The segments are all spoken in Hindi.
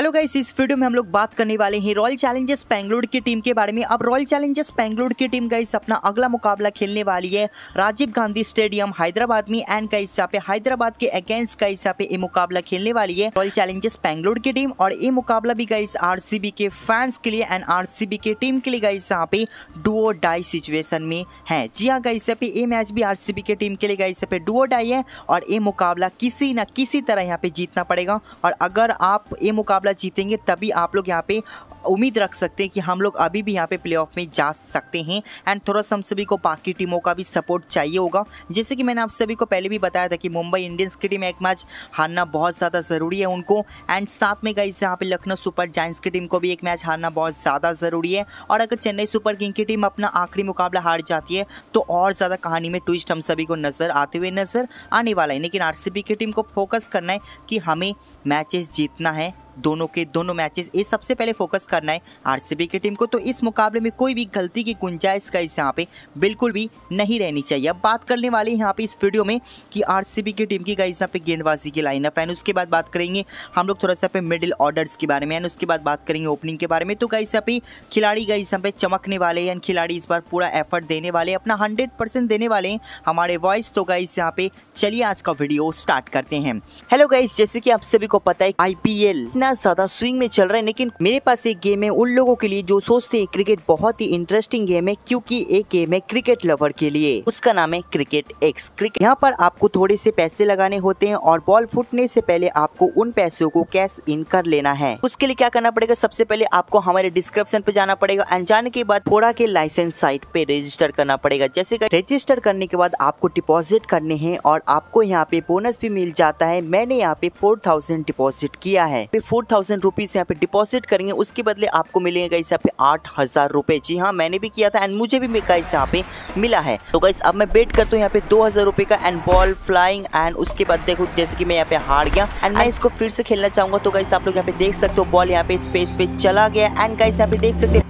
हेलो गाइस इस वीडियो में हम लोग बात करने वाले हैं रॉयल चैलेंजर्स बैंगलोर की टीम के बारे में अब रॉयल चैलेंजर्स बैंगलोर की टीम गाइस अपना अगला मुकाबला खेलने वाली है राजीव गांधी स्टेडियम हैदराबाद में एंड का हिस्सा पे हैदराबाद के अगेंस्ट का हिस्सा पे ये मुकाबला खेलने वाली है रॉयल चैलेंजर्स बैंगलोर की टीम और ये मुकाबला भी गाइस आर के फैंस के लिए एंड आर के टीम के लिए गाइस यहाँ पे डुओ डाई सिचुएशन में है जी हाँ गाइस पे ये मैच भी आर के टीम के लिए गाइस पे डुओ डाई है और ये मुकाबला किसी न किसी तरह यहाँ पे जीतना पड़ेगा और अगर आप ये मुकाबला मुकाबला जीतेंगे तभी आप लोग यहाँ पे उम्मीद रख सकते हैं कि हम लोग अभी भी यहाँ पे प्लेऑफ में जा सकते हैं एंड थोड़ा सा हम सभी को बाकी टीमों का भी सपोर्ट चाहिए होगा जैसे कि मैंने आप सभी को पहले भी बताया था कि मुंबई इंडियंस की टीम एक मैच हारना बहुत ज़्यादा ज़रूरी है उनको एंड साथ में से यहाँ पे लखनऊ सुपर जैंस की टीम को भी एक मैच हारना बहुत ज़्यादा ज़रूरी है और अगर चेन्नई सुपर किंग की टीम अपना आखिरी मुकाबला हार जाती है तो और ज़्यादा कहानी में ट्विस्ट हम सभी को नज़र आते हुए नज़र आने वाला है लेकिन आर की टीम को फोकस करना है कि हमें मैचेस जीतना है दोनों के दोनों मैचेस ये सबसे पहले फोकस करना है आरसीबी की टीम को तो इस मुकाबले में कोई भी गलती की गुंजाइश का इस यहाँ पे बिल्कुल भी नहीं रहनी चाहिए अब बात करने वाले यहाँ पे इस वीडियो में कि आरसीबी की टीम की गाइस यहाँ पे गेंदबाजी की लाइनअप है उसके बाद बात करेंगे हम लोग थोड़ा सा मिडिल ऑर्डर्स के बारे में एंड उसके बाद बात करेंगे ओपनिंग के बारे में तो गाइस यहाँ पे खिलाड़ी गाइस यहाँ पे चमकने वाले एंड खिलाड़ी इस बार पूरा एफर्ट देने वाले अपना हंड्रेड देने वाले हैं हमारे वॉइस तो गाइस यहाँ पे चलिए आज का वीडियो स्टार्ट करते हैं हेलो गाइस जैसे कि आप सभी को पता है एल इतना ज्यादा स्विंग में चल रहा है लेकिन मेरे पास एक गेम है उन लोगों के लिए जो सोचते हैं क्रिकेट बहुत ही इंटरेस्टिंग गेम है क्योंकि एक गेम है क्रिकेट लवर के लिए उसका नाम है क्रिकेट एक्स क्रिकेट यहाँ पर आपको थोड़े से पैसे लगाने होते हैं और बॉल फूटने से पहले आपको उन पैसों को कैश इन कर लेना है उसके लिए क्या करना पड़ेगा सबसे पहले आपको हमारे डिस्क्रिप्शन पे जाना पड़ेगा एंड जाने के बाद थोड़ा के लाइसेंस साइट पे रजिस्टर करना पड़ेगा जैसे रजिस्टर करने के बाद आपको डिपॉजिट करने हैं और आपको यहाँ पे बोनस भी मिल जाता है मैंने यहाँ पे फोर थाउजेंड डिपॉजिट किया है फोर थाउजेंड रुपीज़ यहाँ पे डिपॉजिट करेंगे उसके बदले आपको मिलेंगे इस यहाँ पे आठ हज़ार रुपये जी हाँ मैंने भी किया था एंड मुझे भी गाइस यहाँ पे मिला है तो गाइस अब मैं बेट करता हूँ यहाँ पे दो हज़ार रुपये का एंड बॉल फ्लाइंग एंड उसके बाद देखो जैसे कि मैं यहाँ पे हार गया एंड मैं इसको फिर से खेलना चाहूँगा तो गाइस आप लोग यहाँ पे देख सकते हो बॉल यहाँ पे स्पेस पे चला गया एंड गाइस यहाँ पे देख सकते हैं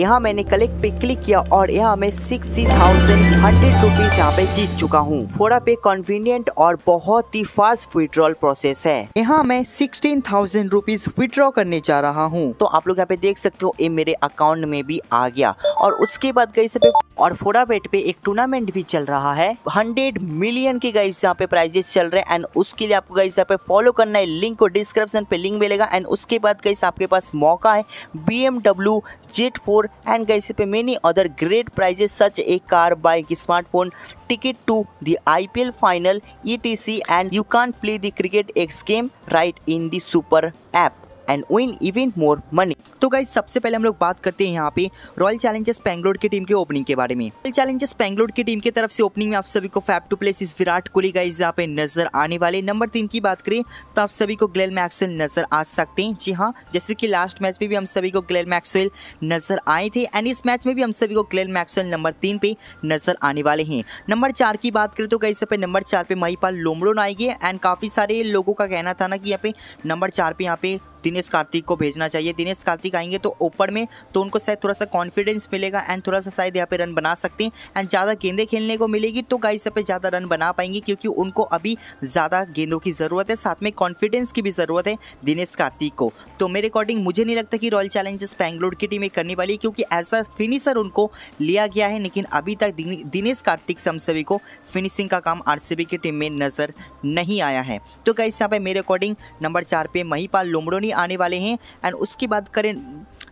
यहाँ मैंने कलेक्ट पे क्लिक किया और यहाँ मैं सिक्सटी थाउजेंड हंड्रेड रुपीज यहाँ पे जीत चुका हूँ फोड़ा पे कन्वीनियंट और बहुत ही फास्ट विड्रॉल प्रोसेस है यहाँ मैं सिक्सटीन थाउजेंड रुपीज विड्रॉ करने जा रहा हूँ तो आप लोग यहाँ पे देख सकते हो ये मेरे अकाउंट में भी आ गया और उसके बाद कहीं सब पे और फोडाबेट पे एक टूर्नामेंट भी चल रहा है हंड्रेड मिलियन के गाइस यहाँ पे प्राइजेस चल रहे हैं एंड उसके लिए आपको गाइस यहाँ पे फॉलो करना है लिंक को डिस्क्रिप्शन पे लिंक मिलेगा एंड उसके बाद गाइस आपके पास मौका है BMW Z four and guys पे many other great prizes such a car bike smartphone ticket to the L final see and you can play the cricket X game right in the super app and win even more money तो गाइज सबसे पहले हम लोग बात करते हैं यहाँ पे रॉयल चैलेंजर्स बैंगलोर की टीम के ओपनिंग के बारे में रॉयल चैलेंजर्स बैंगलोर की टीम की तरफ से ओपनिंग में आप सभी को फैप टू प्लेस विराट कोहली गाइज यहाँ पे नजर आने वाले नंबर तीन की बात करें तो आप सभी को ग्लेल मैक्सवेल नजर आ सकते हैं जी हाँ जैसे कि लास्ट मैच में भी हम सभी को ग्लेल मैक्सवेल नजर आए थे एंड इस मैच में भी हम सभी को ग्लेल मैक्सवेल नंबर तीन पे नजर आने वाले हैं नंबर चार की बात करें तो गाइज यहाँ पे नंबर चार पे महीपाल लोमड़ोन आएगी एंड काफी सारे लोगों का कहना था ना कि यहाँ पे नंबर चार पे यहाँ पे दिनेश कार्तिक को भेजना चाहिए दिनेश कार्तिक आएंगे तो ओपन में तो उनको शायद थोड़ा सा कॉन्फिडेंस मिलेगा एंड थोड़ा सा शायद यहाँ पे रन बना सकते हैं एंड ज़्यादा गेंदे खेलने को मिलेगी तो गाइस यहाँ पे ज़्यादा रन बना पाएंगे क्योंकि उनको अभी ज़्यादा गेंदों की ज़रूरत है साथ में कॉन्फिडेंस की भी ज़रूरत है दिनेश कार्तिक को तो मेरे अकॉर्डिंग मुझे नहीं लगता कि रॉयल चैलेंजर्स बैंगलोर की टीमें करने वाली क्योंकि ऐसा फिनिशर उनको लिया गया है लेकिन अभी तक दिनेश कार्तिक से हम सभी को फिनिशिंग का काम आर की टीम में नज़र नहीं आया है तो गाइस यहाँ पे मेरे अकॉर्डिंग नंबर चार पे महिपाल लोमड़ो ने आने वाले हैं एंड उसके बाद करें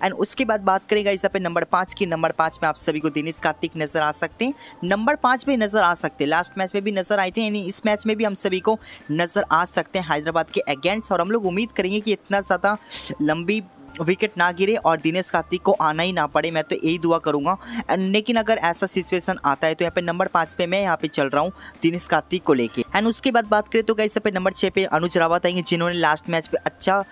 एंड उसके बाद बात करेगा इस पे नंबर पाँच की नंबर पाँच में आप सभी को दिनेश कार्तिक नजर आ सकते हैं नंबर पाँच में नजर आ सकते हैं लास्ट मैच में भी नजर आए थे यानी इस मैच में भी हम सभी को नजर आ सकते हैं हैदराबाद के अगेंस्ट और हम लोग उम्मीद करेंगे कि इतना ज़्यादा लंबी विकेट ना गिरे और दिनेश कार्तिक को आना ही ना पड़े मैं तो यही दुआ करूंगा लेकिन अगर ऐसा सिचुएशन आता है तो यहाँ पे नंबर पाँच पे मैं यहाँ पे चल रहा हूँ दिनेश कार्तिक को लेके एंड उसके बाद बात करें तो कैसे पे नंबर छः पे अनुज रावत आएंगे जिन्होंने लास्ट मैच पे अच्छा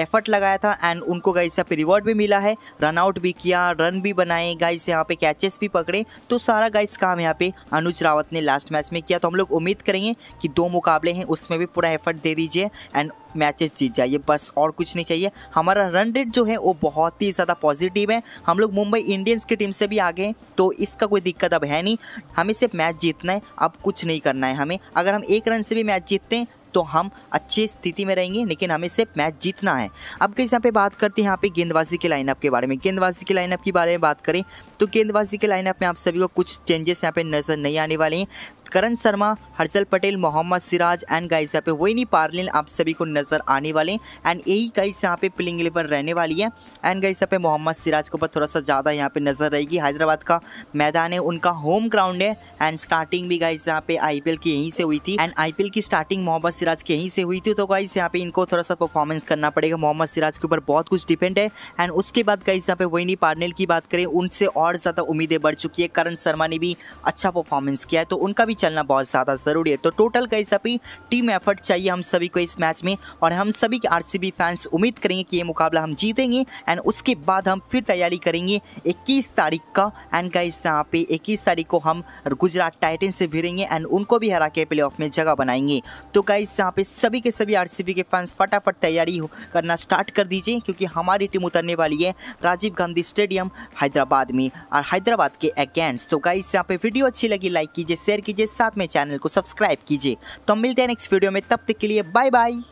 एफर्ट लगाया था एंड उनको गाइस यहाँ पे रिवॉर्ड भी मिला है रन आउट भी किया रन भी बनाए गाइस यहाँ पे कैचेस भी पकड़े तो सारा गाइस काम यहाँ पे अनुज रावत ने लास्ट मैच में किया तो हम लोग उम्मीद करेंगे कि दो मुकाबले हैं उसमें भी पूरा एफर्ट दे दीजिए एंड मैचेस जीत जाइए बस और कुछ नहीं चाहिए हमारा रन रेट जो है वो बहुत ही ज़्यादा पॉजिटिव है हम लोग मुंबई इंडियंस की टीम से भी आगे हैं तो इसका कोई दिक्कत अब है नहीं हमें सिर्फ मैच जीतना है अब कुछ नहीं करना है हमें अगर हम एक रन से भी मैच जीतते हैं तो हम अच्छी स्थिति में रहेंगे लेकिन हमें सिर्फ मैच जीतना है अब कैसे यहाँ पे बात करते हैं यहाँ पे गेंदबाजी के लाइनअप के बारे में गेंदबाजी के लाइनअप के बारे में बात करें तो गेंदबाजी के लाइनअप में आप सभी को कुछ चेंजेस यहाँ पे नज़र नहीं आने वाले हैं करण शर्मा हर्षल पटेल मोहम्मद सिराज एंड गाइस यहाँ पे वही नहीं पार्लिन आप सभी को नजर आने वाले एंड यही गाइस यहाँ पे प्लिंग इलेवन रहने वाली है एंड गाइस यहाँ पे मोहम्मद सिराज के ऊपर थोड़ा सा ज़्यादा यहाँ पे नजर रहेगी हैदराबाद का मैदान है उनका होम ग्राउंड है एंड स्टार्टिंग भी गाइस यहाँ पे आई की यहीं से हुई थी एंड आई की स्टार्टिंग मोहम्मद सिराज की यहीं से हुई थी तो गाइस यहाँ पे इनको थोड़ा सा परफॉर्मेंस करना पड़ेगा मोहम्मद सिराज के ऊपर बहुत कुछ डिपेंड है एंड उसके बाद गाइस यहाँ पे वही नहीं की बात करें उनसे और ज़्यादा उम्मीदें बढ़ चुकी है करण शर्मा ने भी अच्छा परफॉर्मेंस किया है तो उनका भी भी चलना बहुत ज़्यादा ज़रूरी है तो टोटल का सभी टीम एफर्ट चाहिए हम सभी को इस मैच में और हम सभी के आर फैंस उम्मीद करेंगे कि ये मुकाबला हम जीतेंगे एंड उसके बाद हम फिर तैयारी करेंगे इक्कीस तारीख का एंड गाइस यहाँ पे इक्कीस तारीख को हम गुजरात टाइटन से भिड़ेंगे एंड उनको भी हरा के प्ले में जगह बनाएंगे तो गाइस यहाँ पे सभी के सभी आर के फैंस फटाफट तैयारी करना स्टार्ट कर दीजिए क्योंकि हमारी टीम उतरने वाली है राजीव गांधी स्टेडियम हैदराबाद में और हैदराबाद के अगेंस्ट तो गाइस यहाँ पे वीडियो अच्छी लगी लाइक कीजिए शेयर कीजिए साथ में चैनल को सब्सक्राइब कीजिए तो मिलते हैं नेक्स्ट वीडियो में तब तक के लिए बाय बाय